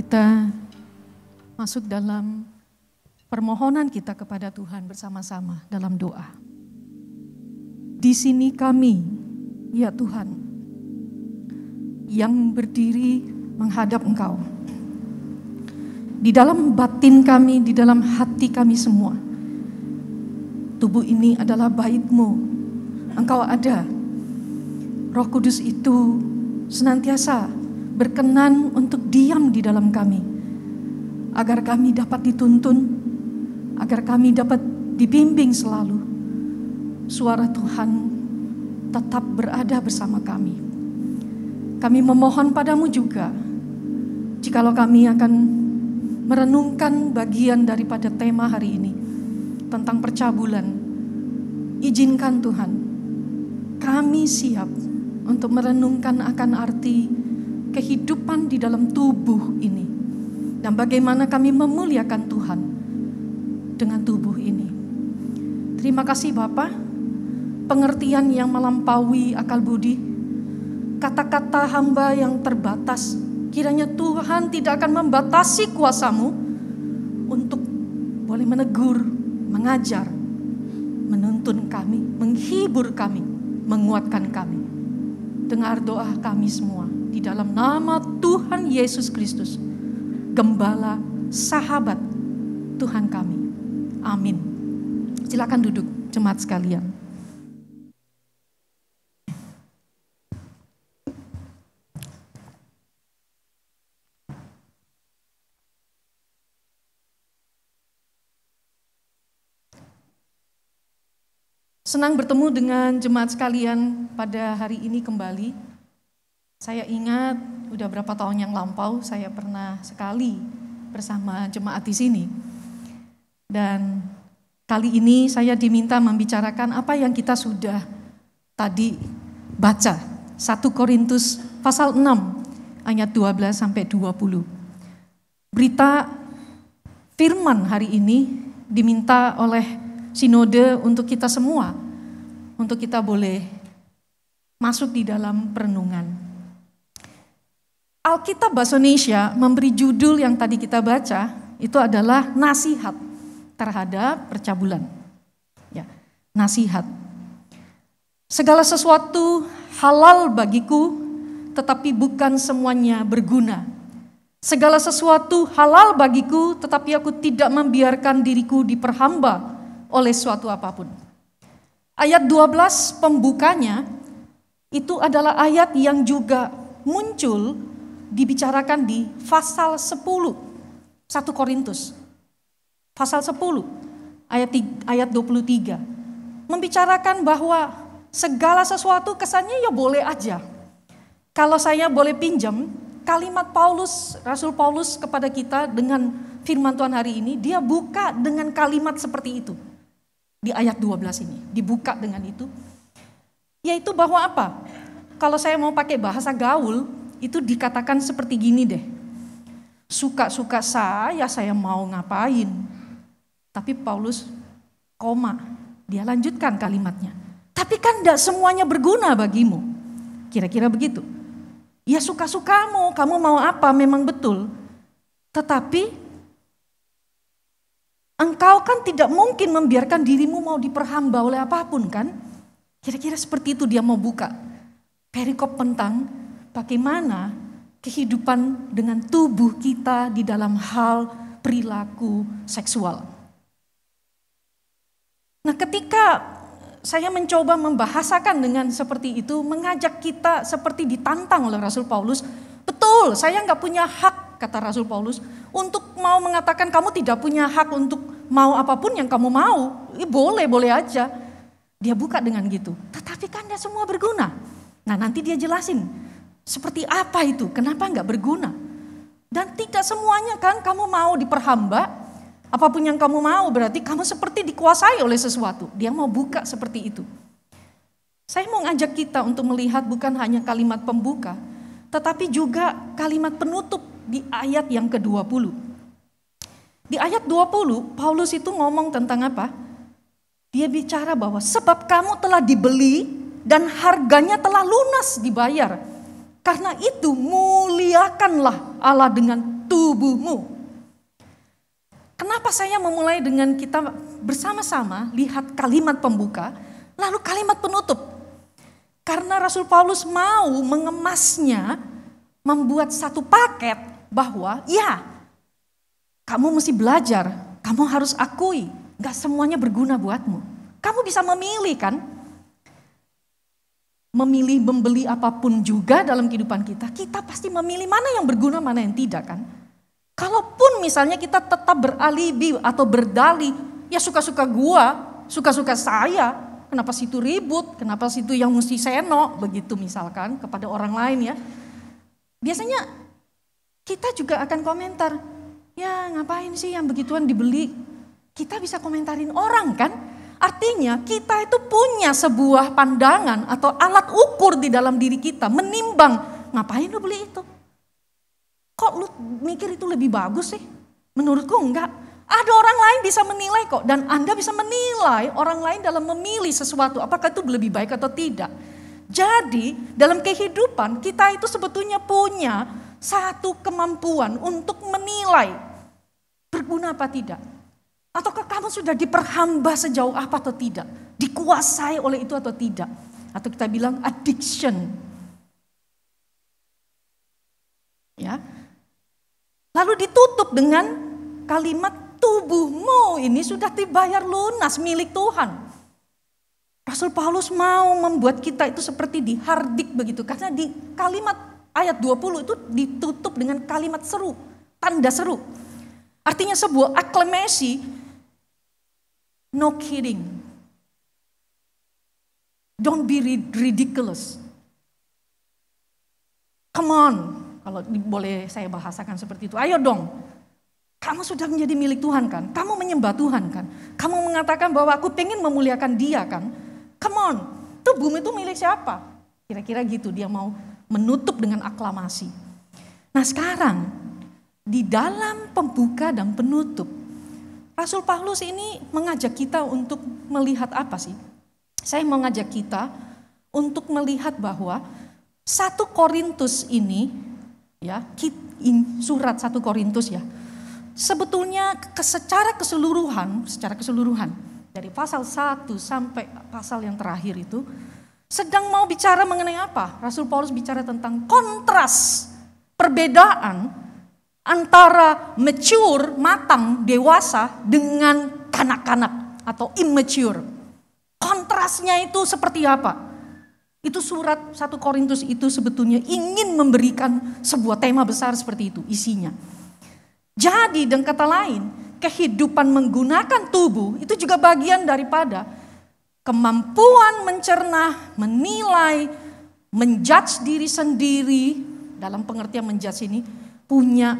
kita masuk dalam permohonan kita kepada Tuhan bersama-sama dalam doa. Di sini kami, ya Tuhan, yang berdiri menghadap Engkau. Di dalam batin kami, di dalam hati kami semua. Tubuh ini adalah baitmu. Engkau ada. Roh Kudus itu senantiasa berkenan untuk diam di dalam kami, agar kami dapat dituntun, agar kami dapat dibimbing selalu. Suara Tuhan tetap berada bersama kami. Kami memohon padamu juga, jikalau kami akan merenungkan bagian daripada tema hari ini tentang percabulan. Izinkan Tuhan, kami siap untuk merenungkan akan arti kehidupan di dalam tubuh ini. Dan bagaimana kami memuliakan Tuhan dengan tubuh ini. Terima kasih Bapak, pengertian yang melampaui akal budi, kata-kata hamba yang terbatas, kiranya Tuhan tidak akan membatasi kuasamu untuk boleh menegur, mengajar, menuntun kami, menghibur kami, menguatkan kami. Dengar doa kami semua di dalam nama Tuhan Yesus Kristus, gembala sahabat Tuhan kami. Amin. Silakan duduk jemaat sekalian. Senang bertemu dengan jemaat sekalian pada hari ini kembali. Saya ingat udah berapa tahun yang lampau saya pernah sekali bersama jemaat di sini. Dan kali ini saya diminta membicarakan apa yang kita sudah tadi baca. 1 Korintus pasal 6 ayat 12 sampai 20. Berita firman hari ini diminta oleh sinode untuk kita semua, untuk kita boleh masuk di dalam perenungan. Alkitab Bahasa Indonesia memberi judul yang tadi kita baca, itu adalah nasihat terhadap percabulan. Ya, nasihat. Segala sesuatu halal bagiku, tetapi bukan semuanya berguna. Segala sesuatu halal bagiku, tetapi aku tidak membiarkan diriku diperhamba oleh suatu apapun. Ayat 12 pembukanya itu adalah ayat yang juga muncul dibicarakan di pasal 10 1 Korintus. Pasal 10 ayat ayat 23 membicarakan bahwa segala sesuatu kesannya ya boleh aja. Kalau saya boleh pinjam kalimat Paulus Rasul Paulus kepada kita dengan firman Tuhan hari ini, dia buka dengan kalimat seperti itu di ayat 12 ini, dibuka dengan itu. Yaitu bahwa apa? Kalau saya mau pakai bahasa gaul, itu dikatakan seperti gini deh. Suka-suka saya, saya mau ngapain. Tapi Paulus koma, dia lanjutkan kalimatnya. Tapi kan tidak semuanya berguna bagimu. Kira-kira begitu. Ya suka-sukamu, kamu mau apa memang betul. Tetapi Engkau kan tidak mungkin membiarkan dirimu mau diperhamba oleh apapun kan? Kira-kira seperti itu dia mau buka. Perikop tentang bagaimana kehidupan dengan tubuh kita di dalam hal perilaku seksual. Nah, ketika saya mencoba membahasakan dengan seperti itu, mengajak kita seperti ditantang oleh Rasul Paulus, betul, saya nggak punya hak kata Rasul Paulus, untuk mau mengatakan kamu tidak punya hak untuk mau apapun yang kamu mau, ya boleh, boleh aja. Dia buka dengan gitu. Tetapi kan dia semua berguna. Nah nanti dia jelasin seperti apa itu, kenapa nggak berguna. Dan tidak semuanya kan kamu mau diperhamba, apapun yang kamu mau berarti kamu seperti dikuasai oleh sesuatu. Dia mau buka seperti itu. Saya mau ngajak kita untuk melihat bukan hanya kalimat pembuka, tetapi juga kalimat penutup di ayat yang ke-20. Di ayat 20 Paulus itu ngomong tentang apa? Dia bicara bahwa sebab kamu telah dibeli dan harganya telah lunas dibayar. Karena itu muliakanlah Allah dengan tubuhmu. Kenapa saya memulai dengan kita bersama-sama lihat kalimat pembuka, lalu kalimat penutup? Karena Rasul Paulus mau mengemasnya, membuat satu paket bahwa ya kamu mesti belajar, kamu harus akui, gak semuanya berguna buatmu. Kamu bisa memilih kan? Memilih membeli apapun juga dalam kehidupan kita, kita pasti memilih mana yang berguna, mana yang tidak kan? Kalaupun misalnya kita tetap beralibi atau berdali, ya suka-suka gua, suka-suka saya, kenapa situ ribut, kenapa situ yang mesti seno, begitu misalkan kepada orang lain ya. Biasanya kita juga akan komentar, ya ngapain sih yang begituan dibeli? Kita bisa komentarin orang kan? Artinya kita itu punya sebuah pandangan atau alat ukur di dalam diri kita, menimbang ngapain lu beli itu? Kok lu mikir itu lebih bagus sih? Menurutku enggak. Ada orang lain bisa menilai kok dan Anda bisa menilai orang lain dalam memilih sesuatu apakah itu lebih baik atau tidak. Jadi dalam kehidupan kita itu sebetulnya punya satu kemampuan untuk menilai berguna apa tidak. Ataukah kamu sudah diperhamba sejauh apa atau tidak? Dikuasai oleh itu atau tidak? Atau kita bilang addiction. Ya. Lalu ditutup dengan kalimat tubuhmu ini sudah dibayar lunas milik Tuhan. Rasul Paulus mau membuat kita itu seperti dihardik begitu karena di kalimat ayat 20 itu ditutup dengan kalimat seru, tanda seru. Artinya sebuah aklamasi, no kidding. Don't be ridiculous. Come on, kalau boleh saya bahasakan seperti itu. Ayo dong, kamu sudah menjadi milik Tuhan kan? Kamu menyembah Tuhan kan? Kamu mengatakan bahwa aku pengen memuliakan dia kan? Come on, tubuhmu itu milik siapa? Kira-kira gitu dia mau menutup dengan aklamasi. Nah sekarang di dalam pembuka dan penutup, Rasul Paulus ini mengajak kita untuk melihat apa sih? Saya mengajak kita untuk melihat bahwa satu Korintus ini ya surat satu Korintus ya sebetulnya secara keseluruhan secara keseluruhan dari pasal 1 sampai pasal yang terakhir itu sedang mau bicara mengenai apa? Rasul Paulus bicara tentang kontras, perbedaan antara mature, matang, dewasa dengan kanak-kanak atau immature. Kontrasnya itu seperti apa? Itu surat 1 Korintus itu sebetulnya ingin memberikan sebuah tema besar seperti itu isinya. Jadi dan kata lain, kehidupan menggunakan tubuh itu juga bagian daripada kemampuan mencerna, menilai, menjudge diri sendiri dalam pengertian menjudge ini punya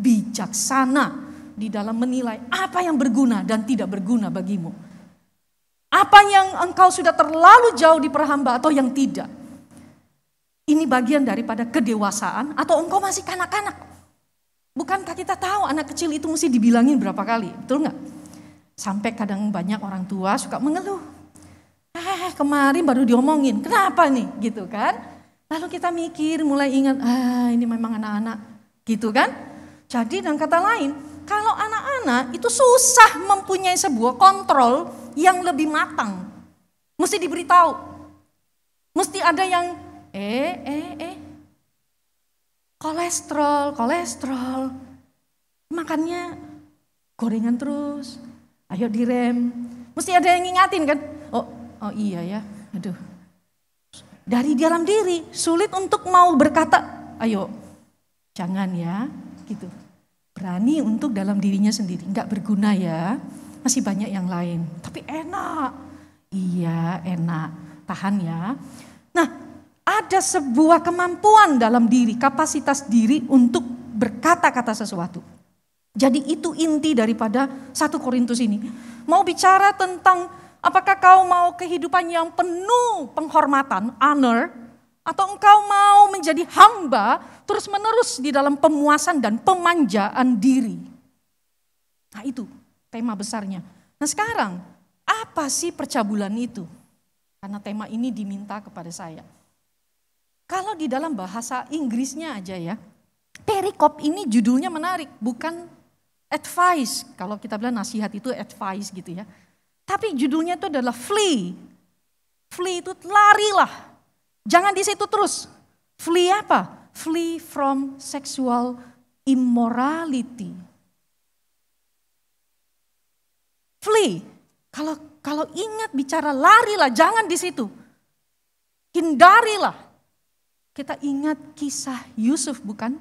bijaksana di dalam menilai apa yang berguna dan tidak berguna bagimu. Apa yang engkau sudah terlalu jauh diperhamba atau yang tidak. Ini bagian daripada kedewasaan atau engkau masih kanak-kanak. Bukankah kita tahu anak kecil itu mesti dibilangin berapa kali, betul nggak? Sampai kadang banyak orang tua suka mengeluh eh kemarin baru diomongin, kenapa nih gitu kan. Lalu kita mikir mulai ingat, ah ini memang anak-anak gitu kan. Jadi dengan kata lain, kalau anak-anak itu susah mempunyai sebuah kontrol yang lebih matang. Mesti diberitahu. Mesti ada yang, eh, eh, eh, kolesterol, kolesterol. Makannya gorengan terus. Ayo direm. Mesti ada yang ngingatin kan oh iya ya, aduh. Dari dalam diri sulit untuk mau berkata, ayo jangan ya, gitu. Berani untuk dalam dirinya sendiri, nggak berguna ya, masih banyak yang lain. Tapi enak, iya enak, tahan ya. Nah ada sebuah kemampuan dalam diri, kapasitas diri untuk berkata-kata sesuatu. Jadi itu inti daripada satu Korintus ini. Mau bicara tentang Apakah kau mau kehidupan yang penuh penghormatan, honor, atau engkau mau menjadi hamba terus-menerus di dalam pemuasan dan pemanjaan diri? Nah, itu tema besarnya. Nah, sekarang apa sih percabulan itu? Karena tema ini diminta kepada saya. Kalau di dalam bahasa Inggrisnya aja ya, perikop ini judulnya menarik, bukan advice. Kalau kita bilang nasihat itu advice gitu ya. Tapi judulnya itu adalah flee. Flee itu larilah. Jangan di situ terus. Flee apa? Flee from sexual immorality. Flee. Kalau kalau ingat bicara larilah, jangan di situ. Hindarilah. Kita ingat kisah Yusuf bukan?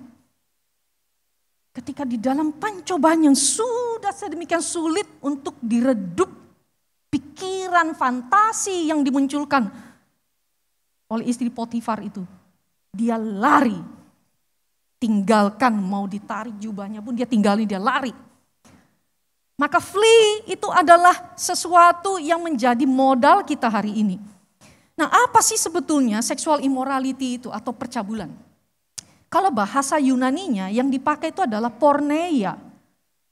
Ketika di dalam pancobaan yang sudah sedemikian sulit untuk diredup pikiran fantasi yang dimunculkan oleh istri Potifar itu. Dia lari, tinggalkan mau ditarik jubahnya pun dia tinggalin, dia lari. Maka flee itu adalah sesuatu yang menjadi modal kita hari ini. Nah apa sih sebetulnya seksual immorality itu atau percabulan? Kalau bahasa Yunaninya yang dipakai itu adalah porneia.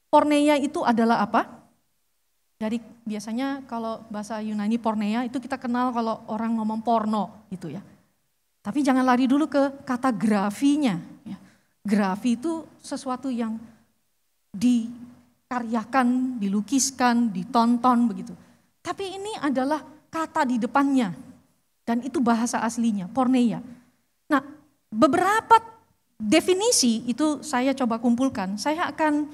Porneia itu adalah apa? Dari biasanya kalau bahasa Yunani pornea itu kita kenal kalau orang ngomong porno gitu ya. Tapi jangan lari dulu ke kata grafinya. Ya. Grafi itu sesuatu yang dikaryakan, dilukiskan, ditonton begitu. Tapi ini adalah kata di depannya dan itu bahasa aslinya, porneia. Nah, beberapa definisi itu saya coba kumpulkan. Saya akan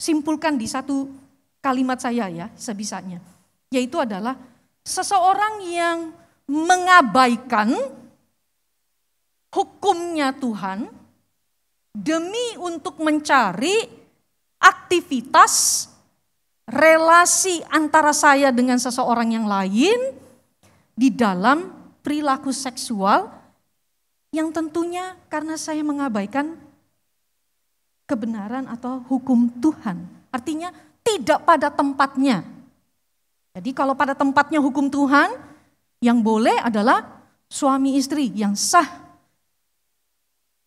simpulkan di satu kalimat saya ya sebisanya. Yaitu adalah seseorang yang mengabaikan hukumnya Tuhan demi untuk mencari aktivitas relasi antara saya dengan seseorang yang lain di dalam perilaku seksual yang tentunya karena saya mengabaikan kebenaran atau hukum Tuhan. Artinya tidak pada tempatnya. Jadi kalau pada tempatnya hukum Tuhan, yang boleh adalah suami istri yang sah.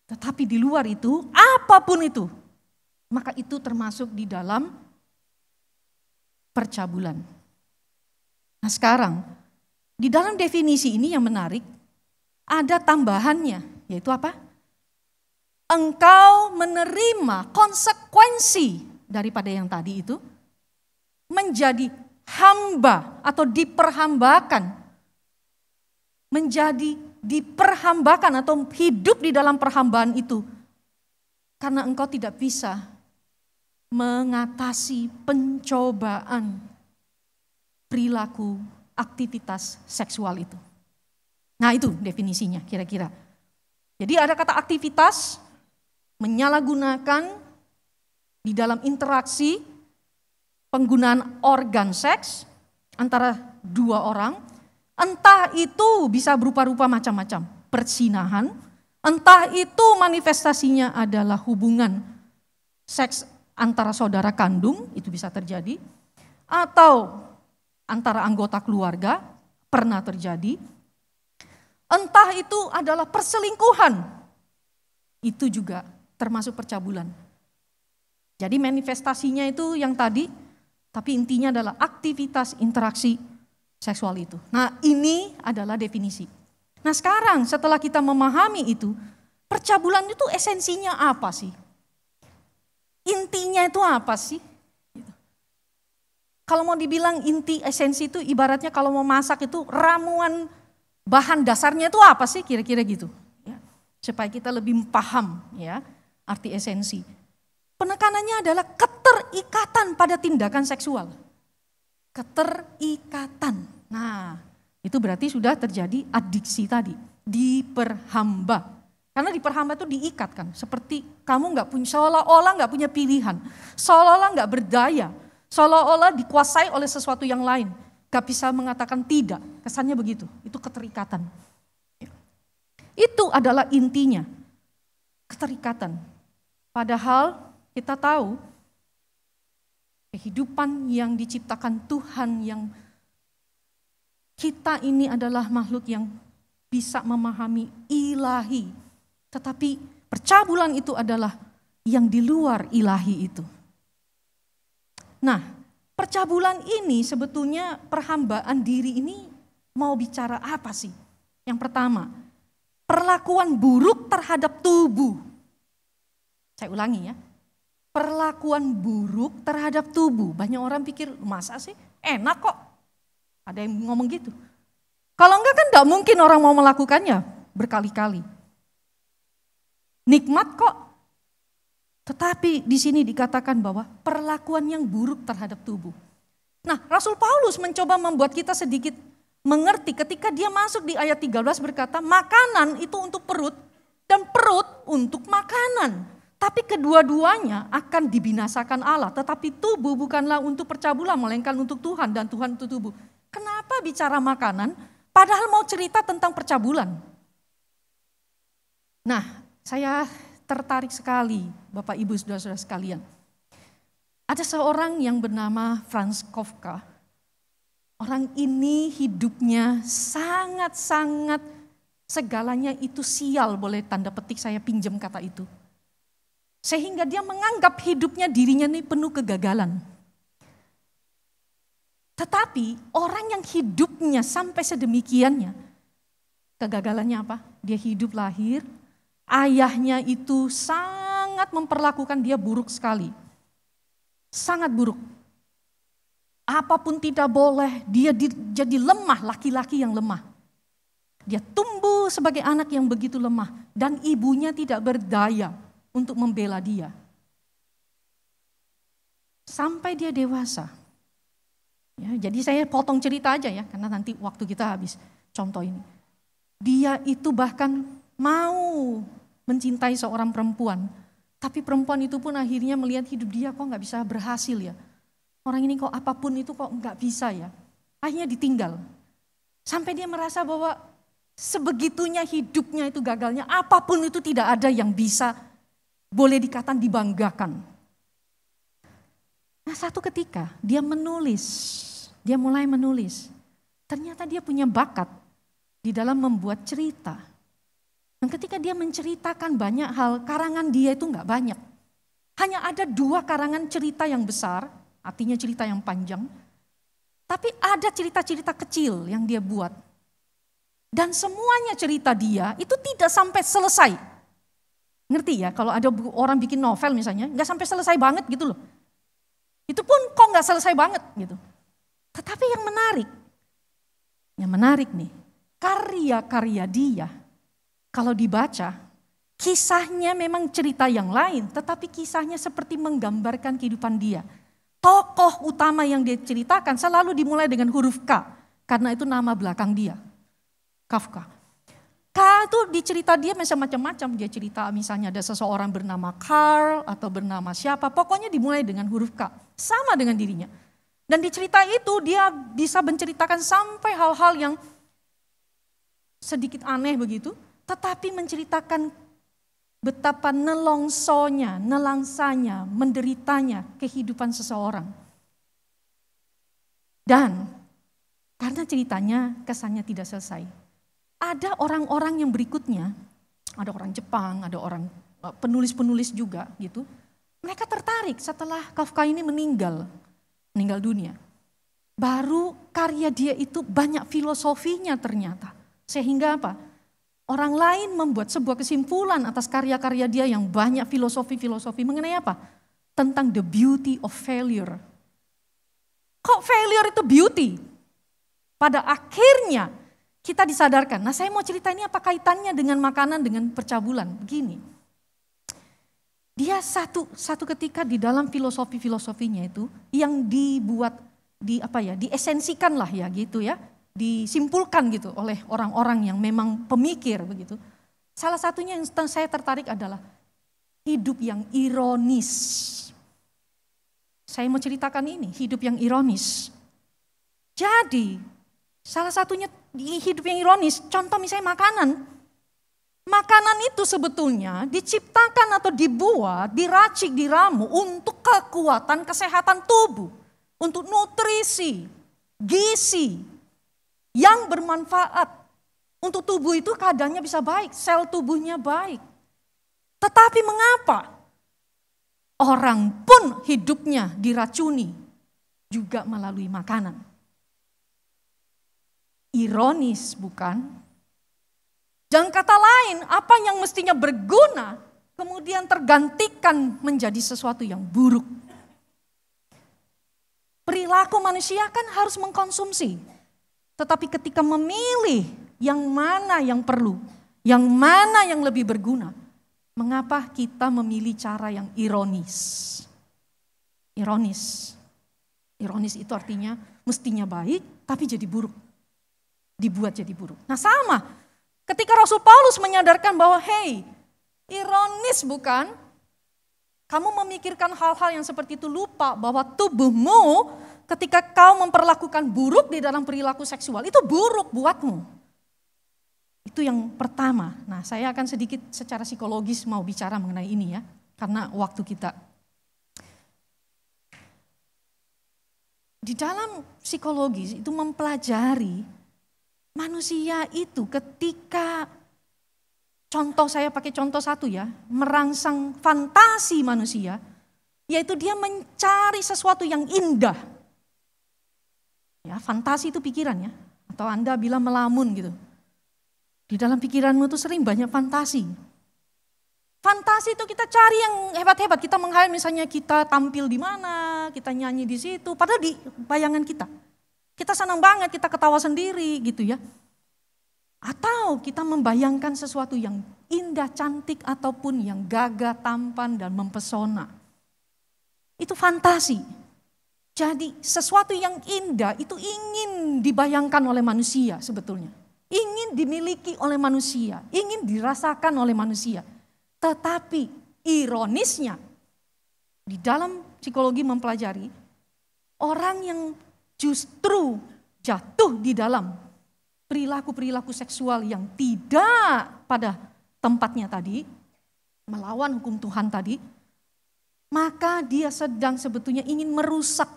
Tetapi di luar itu, apapun itu, maka itu termasuk di dalam percabulan. Nah sekarang, di dalam definisi ini yang menarik, ada tambahannya, yaitu apa? Engkau menerima konsekuensi daripada yang tadi itu, menjadi hamba atau diperhambakan. Menjadi diperhambakan atau hidup di dalam perhambaan itu. Karena engkau tidak bisa mengatasi pencobaan perilaku aktivitas seksual itu. Nah itu definisinya kira-kira. Jadi ada kata aktivitas, menyalahgunakan di dalam interaksi penggunaan organ seks antara dua orang, entah itu bisa berupa-rupa macam-macam, persinahan, entah itu manifestasinya adalah hubungan seks antara saudara kandung, itu bisa terjadi, atau antara anggota keluarga, pernah terjadi, entah itu adalah perselingkuhan, itu juga termasuk percabulan. Jadi manifestasinya itu yang tadi tapi intinya adalah aktivitas interaksi seksual itu. Nah ini adalah definisi. Nah sekarang setelah kita memahami itu, percabulan itu esensinya apa sih? Intinya itu apa sih? Kalau mau dibilang inti esensi itu ibaratnya kalau mau masak itu ramuan bahan dasarnya itu apa sih kira-kira gitu. Ya. Supaya kita lebih paham ya arti esensi. Penekanannya adalah keterikatan pada tindakan seksual. Keterikatan. Nah, itu berarti sudah terjadi adiksi tadi, diperhamba. Karena diperhamba itu diikat kan, seperti kamu nggak punya, seolah-olah nggak punya pilihan, seolah-olah nggak berdaya, seolah-olah dikuasai oleh sesuatu yang lain. Gak bisa mengatakan tidak, kesannya begitu, itu keterikatan. Ya. Itu adalah intinya, keterikatan. Padahal kita tahu kehidupan yang diciptakan Tuhan yang kita ini adalah makhluk yang bisa memahami ilahi. Tetapi percabulan itu adalah yang di luar ilahi itu. Nah, percabulan ini sebetulnya perhambaan diri ini mau bicara apa sih? Yang pertama, perlakuan buruk terhadap tubuh. Saya ulangi ya, perlakuan buruk terhadap tubuh. Banyak orang pikir, masa sih enak kok. Ada yang ngomong gitu. Kalau enggak kan enggak mungkin orang mau melakukannya berkali-kali. Nikmat kok. Tetapi di sini dikatakan bahwa perlakuan yang buruk terhadap tubuh. Nah, Rasul Paulus mencoba membuat kita sedikit mengerti ketika dia masuk di ayat 13 berkata, "Makanan itu untuk perut dan perut untuk makanan." Tapi kedua-duanya akan dibinasakan Allah. Tetapi tubuh bukanlah untuk percabulan, melainkan untuk Tuhan dan Tuhan untuk tubuh. Kenapa bicara makanan? Padahal mau cerita tentang percabulan. Nah, saya tertarik sekali Bapak Ibu saudara-saudara sekalian. Ada seorang yang bernama Franz Kafka. Orang ini hidupnya sangat-sangat segalanya itu sial boleh tanda petik saya pinjam kata itu sehingga dia menganggap hidupnya dirinya ini penuh kegagalan. Tetapi orang yang hidupnya sampai sedemikiannya, kegagalannya apa? Dia hidup lahir, ayahnya itu sangat memperlakukan dia buruk sekali. Sangat buruk. Apapun tidak boleh, dia jadi lemah, laki-laki yang lemah. Dia tumbuh sebagai anak yang begitu lemah dan ibunya tidak berdaya untuk membela dia. Sampai dia dewasa. Ya, jadi saya potong cerita aja ya, karena nanti waktu kita habis. Contoh ini. Dia itu bahkan mau mencintai seorang perempuan. Tapi perempuan itu pun akhirnya melihat hidup dia kok nggak bisa berhasil ya. Orang ini kok apapun itu kok nggak bisa ya. Akhirnya ditinggal. Sampai dia merasa bahwa sebegitunya hidupnya itu gagalnya, apapun itu tidak ada yang bisa boleh dikatakan dibanggakan. Nah satu ketika dia menulis, dia mulai menulis. Ternyata dia punya bakat di dalam membuat cerita. Dan ketika dia menceritakan banyak hal, karangan dia itu nggak banyak. Hanya ada dua karangan cerita yang besar, artinya cerita yang panjang. Tapi ada cerita-cerita kecil yang dia buat. Dan semuanya cerita dia itu tidak sampai selesai. Ngerti ya, kalau ada orang bikin novel misalnya, nggak sampai selesai banget gitu loh. Itu pun kok nggak selesai banget gitu. Tetapi yang menarik, yang menarik nih, karya-karya dia, kalau dibaca, kisahnya memang cerita yang lain, tetapi kisahnya seperti menggambarkan kehidupan dia. Tokoh utama yang dia ceritakan selalu dimulai dengan huruf K, karena itu nama belakang dia. Kafka. K itu dicerita dia macam macam-macam. Dia cerita misalnya ada seseorang bernama Karl atau bernama siapa. Pokoknya dimulai dengan huruf K. Sama dengan dirinya. Dan di cerita itu dia bisa menceritakan sampai hal-hal yang sedikit aneh begitu. Tetapi menceritakan betapa nelongsonya, nelangsanya, menderitanya kehidupan seseorang. Dan karena ceritanya kesannya tidak selesai ada orang-orang yang berikutnya, ada orang Jepang, ada orang eh, penulis-penulis juga gitu. Mereka tertarik setelah Kafka ini meninggal, meninggal dunia. Baru karya dia itu banyak filosofinya ternyata. Sehingga apa? Orang lain membuat sebuah kesimpulan atas karya-karya dia yang banyak filosofi-filosofi mengenai apa? Tentang the beauty of failure. Kok failure itu beauty? Pada akhirnya kita disadarkan. Nah saya mau cerita ini apa kaitannya dengan makanan, dengan percabulan. Begini, dia satu satu ketika di dalam filosofi filosofinya itu yang dibuat di apa ya diesensikan lah ya gitu ya disimpulkan gitu oleh orang-orang yang memang pemikir begitu salah satunya yang saya tertarik adalah hidup yang ironis saya mau ceritakan ini hidup yang ironis jadi salah satunya di hidup yang ironis, contoh misalnya makanan. Makanan itu sebetulnya diciptakan atau dibuat, diracik, diramu untuk kekuatan kesehatan tubuh, untuk nutrisi, gizi yang bermanfaat. Untuk tubuh itu keadaannya bisa baik, sel tubuhnya baik. Tetapi mengapa orang pun hidupnya diracuni juga melalui makanan? Ironis bukan? Dan kata lain, apa yang mestinya berguna kemudian tergantikan menjadi sesuatu yang buruk. Perilaku manusia kan harus mengkonsumsi. Tetapi ketika memilih yang mana yang perlu, yang mana yang lebih berguna, mengapa kita memilih cara yang ironis? Ironis. Ironis itu artinya mestinya baik tapi jadi buruk dibuat jadi buruk. Nah sama, ketika Rasul Paulus menyadarkan bahwa hey, ironis bukan? Kamu memikirkan hal-hal yang seperti itu lupa bahwa tubuhmu ketika kau memperlakukan buruk di dalam perilaku seksual itu buruk buatmu. Itu yang pertama. Nah, saya akan sedikit secara psikologis mau bicara mengenai ini ya, karena waktu kita di dalam psikologis itu mempelajari Manusia itu ketika contoh saya pakai contoh satu ya, merangsang fantasi manusia, yaitu dia mencari sesuatu yang indah. Ya, fantasi itu pikiran ya, atau Anda bilang melamun gitu. Di dalam pikiranmu itu sering banyak fantasi. Fantasi itu kita cari yang hebat-hebat, kita menghayal misalnya kita tampil di mana, kita nyanyi di situ, padahal di bayangan kita. Kita senang banget, kita ketawa sendiri gitu ya. Atau kita membayangkan sesuatu yang indah, cantik ataupun yang gagah, tampan dan mempesona. Itu fantasi. Jadi sesuatu yang indah itu ingin dibayangkan oleh manusia sebetulnya. Ingin dimiliki oleh manusia, ingin dirasakan oleh manusia. Tetapi ironisnya di dalam psikologi mempelajari orang yang justru jatuh di dalam perilaku-perilaku seksual yang tidak pada tempatnya tadi, melawan hukum Tuhan tadi, maka dia sedang sebetulnya ingin merusak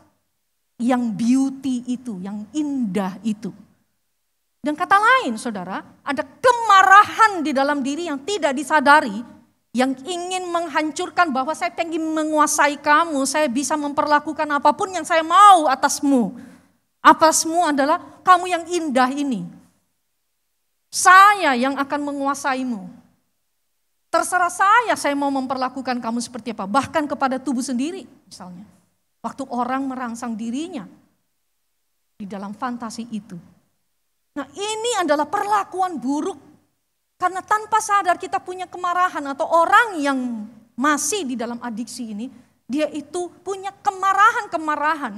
yang beauty itu, yang indah itu. Dan kata lain saudara, ada kemarahan di dalam diri yang tidak disadari yang ingin menghancurkan bahwa saya ingin menguasai kamu, saya bisa memperlakukan apapun yang saya mau atasmu. Atasmu adalah kamu yang indah ini. Saya yang akan menguasaimu. Terserah saya, saya mau memperlakukan kamu seperti apa. Bahkan kepada tubuh sendiri misalnya. Waktu orang merangsang dirinya di dalam fantasi itu. Nah ini adalah perlakuan buruk karena tanpa sadar kita punya kemarahan atau orang yang masih di dalam adiksi ini, dia itu punya kemarahan-kemarahan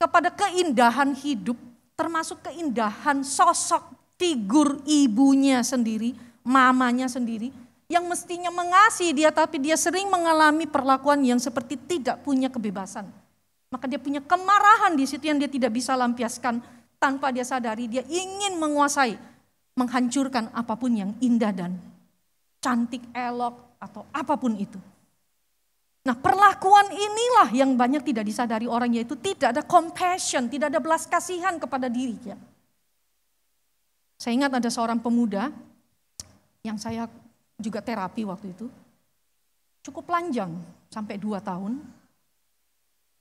kepada keindahan hidup, termasuk keindahan sosok figur ibunya sendiri, mamanya sendiri, yang mestinya mengasihi dia tapi dia sering mengalami perlakuan yang seperti tidak punya kebebasan. Maka dia punya kemarahan di situ yang dia tidak bisa lampiaskan tanpa dia sadari, dia ingin menguasai menghancurkan apapun yang indah dan cantik, elok, atau apapun itu. Nah perlakuan inilah yang banyak tidak disadari orang yaitu tidak ada compassion, tidak ada belas kasihan kepada dirinya. Saya ingat ada seorang pemuda yang saya juga terapi waktu itu. Cukup panjang, sampai dua tahun.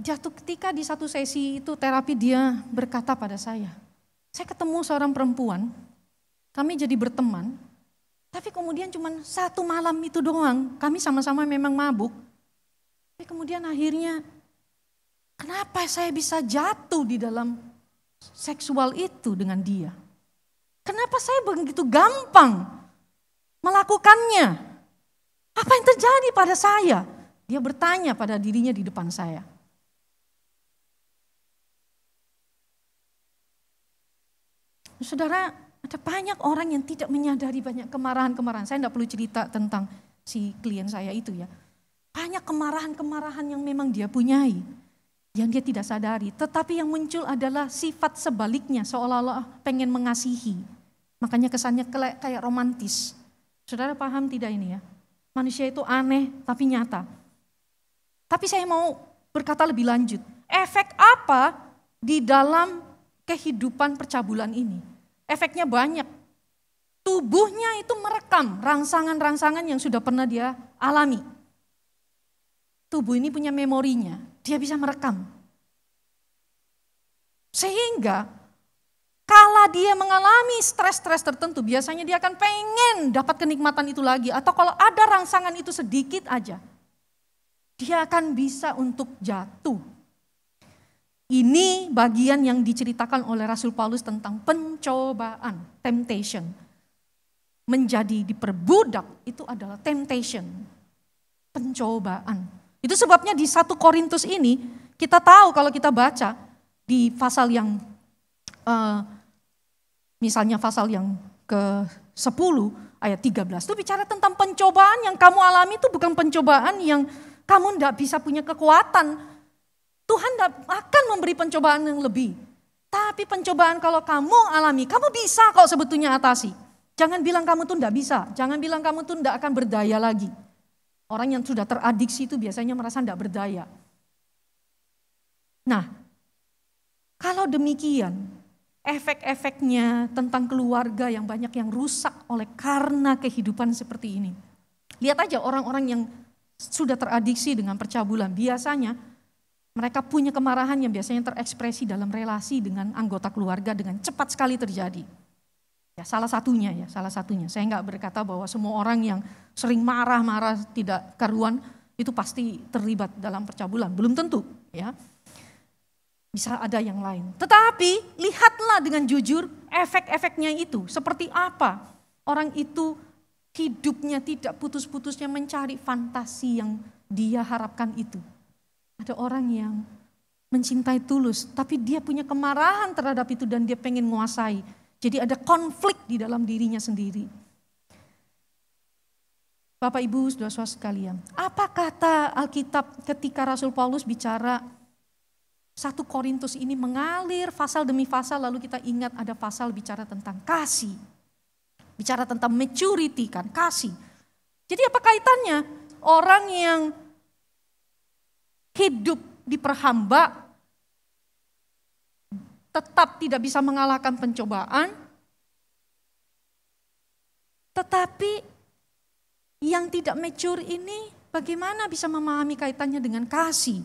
Jatuh ketika di satu sesi itu terapi dia berkata pada saya, saya ketemu seorang perempuan kami jadi berteman, tapi kemudian cuma satu malam itu doang. Kami sama-sama memang mabuk. Tapi kemudian akhirnya, kenapa saya bisa jatuh di dalam seksual itu dengan dia? Kenapa saya begitu gampang melakukannya? Apa yang terjadi pada saya? Dia bertanya pada dirinya di depan saya. Saudara, ada banyak orang yang tidak menyadari banyak kemarahan-kemarahan. Saya tidak perlu cerita tentang si klien saya itu ya. Banyak kemarahan-kemarahan yang memang dia punyai. Yang dia tidak sadari. Tetapi yang muncul adalah sifat sebaliknya. Seolah-olah pengen mengasihi. Makanya kesannya kayak romantis. Saudara paham tidak ini ya? Manusia itu aneh tapi nyata. Tapi saya mau berkata lebih lanjut. Efek apa di dalam kehidupan percabulan ini? efeknya banyak. Tubuhnya itu merekam rangsangan-rangsangan yang sudah pernah dia alami. Tubuh ini punya memorinya, dia bisa merekam. Sehingga kala dia mengalami stres-stres tertentu, biasanya dia akan pengen dapat kenikmatan itu lagi. Atau kalau ada rangsangan itu sedikit aja, dia akan bisa untuk jatuh ini bagian yang diceritakan oleh Rasul Paulus tentang pencobaan, temptation. Menjadi diperbudak itu adalah temptation, pencobaan. Itu sebabnya di 1 Korintus ini kita tahu kalau kita baca di pasal yang uh, misalnya pasal yang ke-10 ayat 13 itu bicara tentang pencobaan yang kamu alami itu bukan pencobaan yang kamu tidak bisa punya kekuatan Tuhan gak akan memberi pencobaan yang lebih. Tapi pencobaan kalau kamu alami, kamu bisa kalau sebetulnya atasi. Jangan bilang kamu tuh tidak bisa. Jangan bilang kamu tuh tidak akan berdaya lagi. Orang yang sudah teradiksi itu biasanya merasa tidak berdaya. Nah, kalau demikian, efek-efeknya tentang keluarga yang banyak yang rusak oleh karena kehidupan seperti ini. Lihat aja orang-orang yang sudah teradiksi dengan percabulan, biasanya mereka punya kemarahan yang biasanya terekspresi dalam relasi dengan anggota keluarga dengan cepat sekali terjadi. Ya, salah satunya ya, salah satunya. Saya nggak berkata bahwa semua orang yang sering marah-marah tidak karuan itu pasti terlibat dalam percabulan. Belum tentu, ya. Bisa ada yang lain. Tetapi lihatlah dengan jujur efek-efeknya itu seperti apa. Orang itu hidupnya tidak putus-putusnya mencari fantasi yang dia harapkan itu. Ada orang yang mencintai tulus, tapi dia punya kemarahan terhadap itu dan dia pengen menguasai. Jadi ada konflik di dalam dirinya sendiri. Bapak Ibu, saudara-saudara sekalian, apa kata Alkitab ketika Rasul Paulus bicara satu Korintus ini mengalir pasal demi pasal lalu kita ingat ada pasal bicara tentang kasih. Bicara tentang maturity kan, kasih. Jadi apa kaitannya? Orang yang hidup di perhamba tetap tidak bisa mengalahkan pencobaan, tetapi yang tidak mature ini bagaimana bisa memahami kaitannya dengan kasih?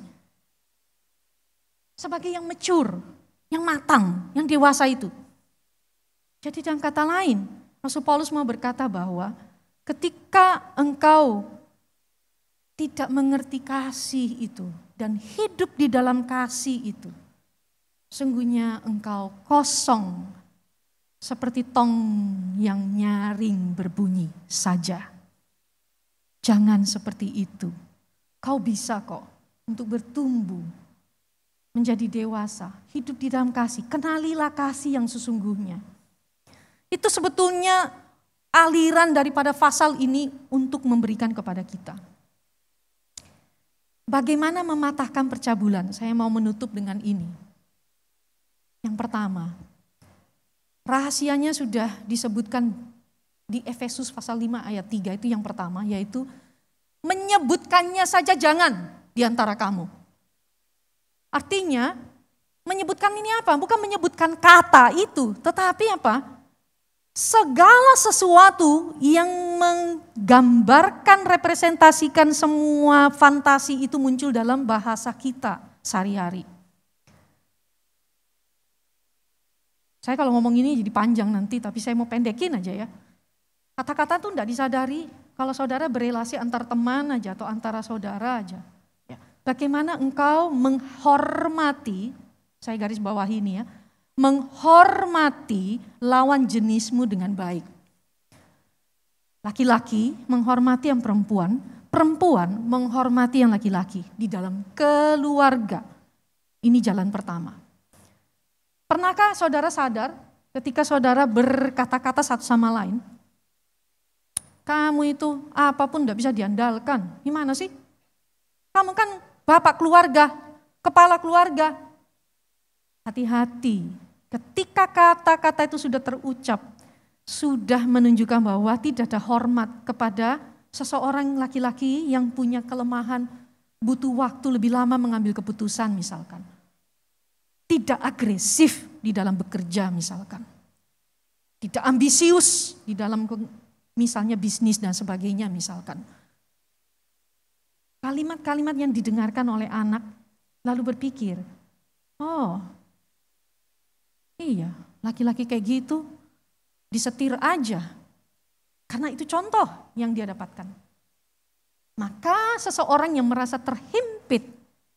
Sebagai yang mature, yang matang, yang dewasa itu. Jadi dengan kata lain, Rasul Paulus mau berkata bahwa ketika engkau tidak mengerti kasih itu dan hidup di dalam kasih itu, sungguhnya engkau kosong seperti tong yang nyaring berbunyi saja. Jangan seperti itu. Kau bisa kok untuk bertumbuh, menjadi dewasa, hidup di dalam kasih. Kenalilah kasih yang sesungguhnya. Itu sebetulnya aliran daripada pasal ini untuk memberikan kepada kita. Bagaimana mematahkan percabulan? Saya mau menutup dengan ini. Yang pertama, rahasianya sudah disebutkan di Efesus pasal 5 ayat 3 itu yang pertama yaitu menyebutkannya saja jangan di antara kamu. Artinya menyebutkan ini apa? Bukan menyebutkan kata itu, tetapi apa? segala sesuatu yang menggambarkan, representasikan semua fantasi itu muncul dalam bahasa kita sehari-hari. Saya kalau ngomong ini jadi panjang nanti, tapi saya mau pendekin aja ya. Kata-kata itu tidak disadari kalau saudara berelasi antar teman aja atau antara saudara aja. Ya. Bagaimana engkau menghormati, saya garis bawah ini ya, menghormati lawan jenismu dengan baik. Laki-laki menghormati yang perempuan, perempuan menghormati yang laki-laki di dalam keluarga. Ini jalan pertama. Pernahkah saudara sadar ketika saudara berkata-kata satu sama lain? Kamu itu apapun tidak bisa diandalkan. Gimana sih? Kamu kan bapak keluarga, kepala keluarga, Hati-hati, ketika kata-kata itu sudah terucap, sudah menunjukkan bahwa tidak ada hormat kepada seseorang laki-laki yang punya kelemahan, butuh waktu lebih lama mengambil keputusan misalkan. Tidak agresif di dalam bekerja misalkan. Tidak ambisius di dalam misalnya bisnis dan sebagainya misalkan. Kalimat-kalimat yang didengarkan oleh anak lalu berpikir, oh Iya, laki-laki kayak gitu disetir aja. Karena itu contoh yang dia dapatkan. Maka seseorang yang merasa terhimpit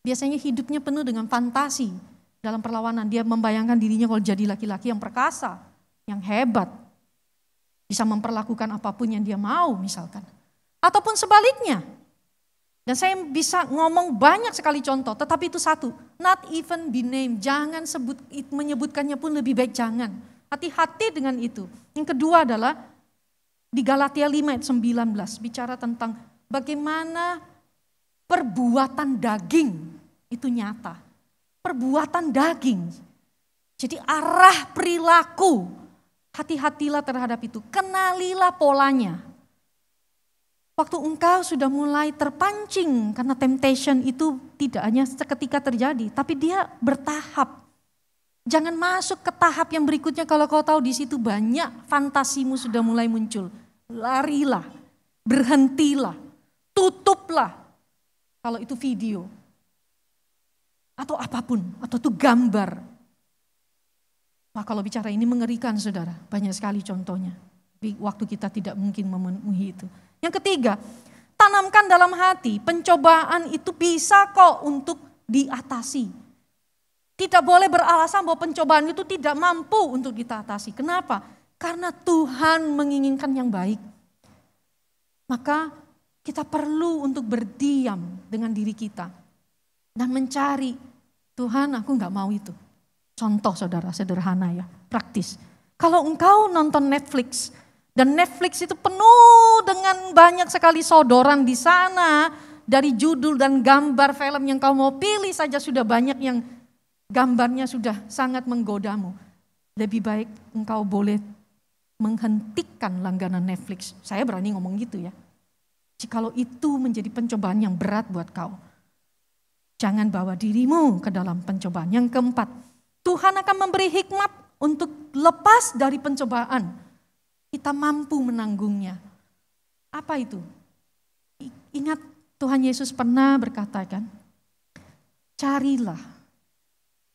biasanya hidupnya penuh dengan fantasi dalam perlawanan. Dia membayangkan dirinya kalau jadi laki-laki yang perkasa, yang hebat, bisa memperlakukan apapun yang dia mau misalkan. Ataupun sebaliknya, dan saya bisa ngomong banyak sekali contoh, tetapi itu satu. Not even be named, jangan sebut menyebutkannya pun lebih baik jangan. Hati-hati dengan itu. Yang kedua adalah di Galatia 5 ayat 19 bicara tentang bagaimana perbuatan daging itu nyata. Perbuatan daging. Jadi arah perilaku, hati-hatilah terhadap itu. Kenalilah polanya. Waktu engkau sudah mulai terpancing karena temptation itu tidak hanya seketika terjadi, tapi dia bertahap. Jangan masuk ke tahap yang berikutnya kalau kau tahu di situ banyak fantasimu sudah mulai muncul. Larilah, berhentilah, tutuplah. Kalau itu video atau apapun, atau itu gambar. Wah kalau bicara ini mengerikan saudara, banyak sekali contohnya. Tapi waktu kita tidak mungkin memenuhi itu. Yang ketiga, tanamkan dalam hati pencobaan itu bisa kok untuk diatasi. Tidak boleh beralasan bahwa pencobaan itu tidak mampu untuk kita atasi. Kenapa? Karena Tuhan menginginkan yang baik. Maka kita perlu untuk berdiam dengan diri kita dan mencari Tuhan aku nggak mau itu. Contoh saudara sederhana ya, praktis. Kalau engkau nonton Netflix, dan Netflix itu penuh dengan banyak sekali sodoran di sana. Dari judul dan gambar film yang kau mau pilih saja sudah banyak yang gambarnya sudah sangat menggodamu. Lebih baik engkau boleh menghentikan langganan Netflix. Saya berani ngomong gitu ya. Jikalau itu menjadi pencobaan yang berat buat kau. Jangan bawa dirimu ke dalam pencobaan. Yang keempat, Tuhan akan memberi hikmat untuk lepas dari pencobaan kita mampu menanggungnya. Apa itu? Ingat Tuhan Yesus pernah berkata kan, carilah,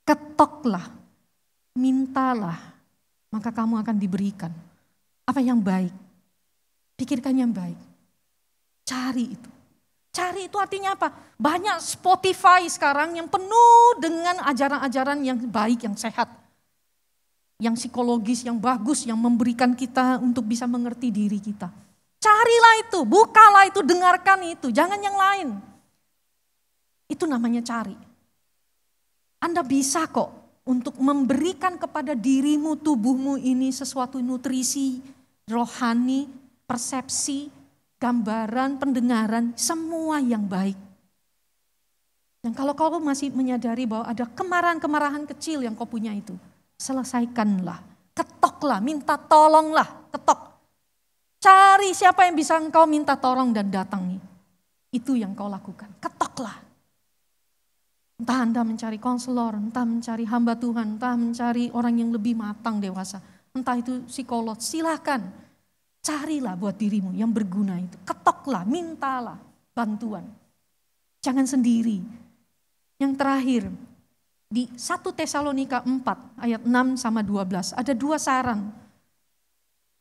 ketoklah, mintalah, maka kamu akan diberikan. Apa yang baik? Pikirkan yang baik. Cari itu. Cari itu artinya apa? Banyak Spotify sekarang yang penuh dengan ajaran-ajaran yang baik, yang sehat yang psikologis, yang bagus, yang memberikan kita untuk bisa mengerti diri kita. Carilah itu, bukalah itu, dengarkan itu, jangan yang lain. Itu namanya cari. Anda bisa kok untuk memberikan kepada dirimu, tubuhmu ini sesuatu nutrisi, rohani, persepsi, gambaran, pendengaran, semua yang baik. Dan kalau kau masih menyadari bahwa ada kemarahan-kemarahan kecil yang kau punya itu, selesaikanlah, ketoklah, minta tolonglah, ketok. Cari siapa yang bisa engkau minta tolong dan datangi. Itu yang kau lakukan, ketoklah. Entah Anda mencari konselor, entah mencari hamba Tuhan, entah mencari orang yang lebih matang dewasa, entah itu psikolog, silahkan. Carilah buat dirimu yang berguna itu. Ketoklah, mintalah bantuan. Jangan sendiri. Yang terakhir, di 1 Tesalonika 4 ayat 6 sama 12 ada dua saran.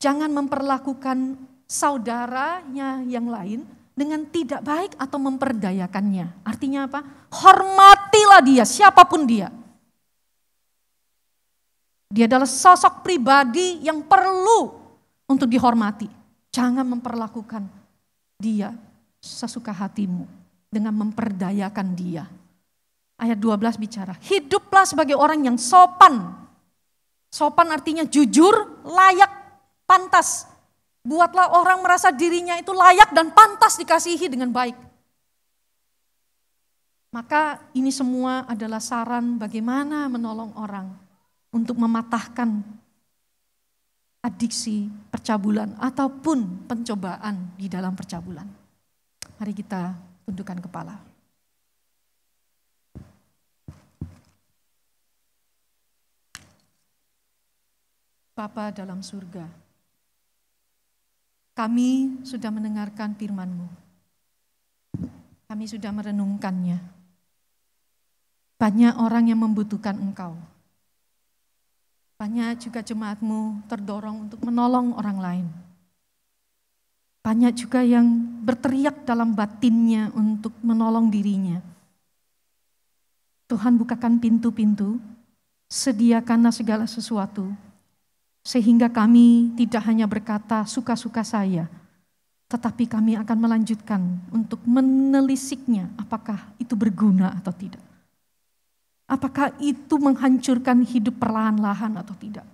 Jangan memperlakukan saudaranya yang lain dengan tidak baik atau memperdayakannya. Artinya apa? Hormatilah dia siapapun dia. Dia adalah sosok pribadi yang perlu untuk dihormati. Jangan memperlakukan dia sesuka hatimu dengan memperdayakan dia Ayat 12 bicara, hiduplah sebagai orang yang sopan. Sopan artinya jujur, layak, pantas. Buatlah orang merasa dirinya itu layak dan pantas dikasihi dengan baik. Maka ini semua adalah saran bagaimana menolong orang untuk mematahkan adiksi percabulan ataupun pencobaan di dalam percabulan. Mari kita tundukkan kepala. Bapa dalam surga. Kami sudah mendengarkan firman-Mu. Kami sudah merenungkannya. Banyak orang yang membutuhkan Engkau. Banyak juga jemaatmu terdorong untuk menolong orang lain. Banyak juga yang berteriak dalam batinnya untuk menolong dirinya. Tuhan bukakan pintu-pintu, sediakanlah segala sesuatu sehingga kami tidak hanya berkata suka-suka saya, tetapi kami akan melanjutkan untuk menelisiknya apakah itu berguna atau tidak. Apakah itu menghancurkan hidup perlahan-lahan atau tidak?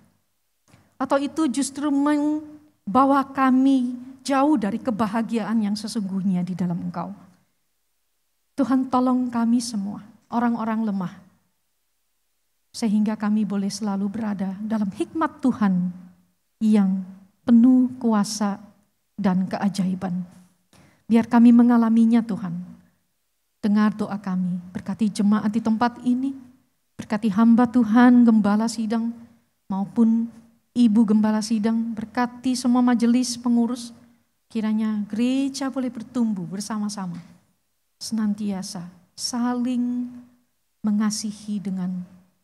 Atau itu justru membawa kami jauh dari kebahagiaan yang sesungguhnya di dalam Engkau. Tuhan tolong kami semua, orang-orang lemah, sehingga kami boleh selalu berada dalam hikmat Tuhan yang penuh kuasa dan keajaiban. Biar kami mengalaminya Tuhan. Dengar doa kami, berkati jemaat di tempat ini, berkati hamba Tuhan, gembala sidang, maupun ibu gembala sidang, berkati semua majelis pengurus, kiranya gereja boleh bertumbuh bersama-sama, senantiasa saling mengasihi dengan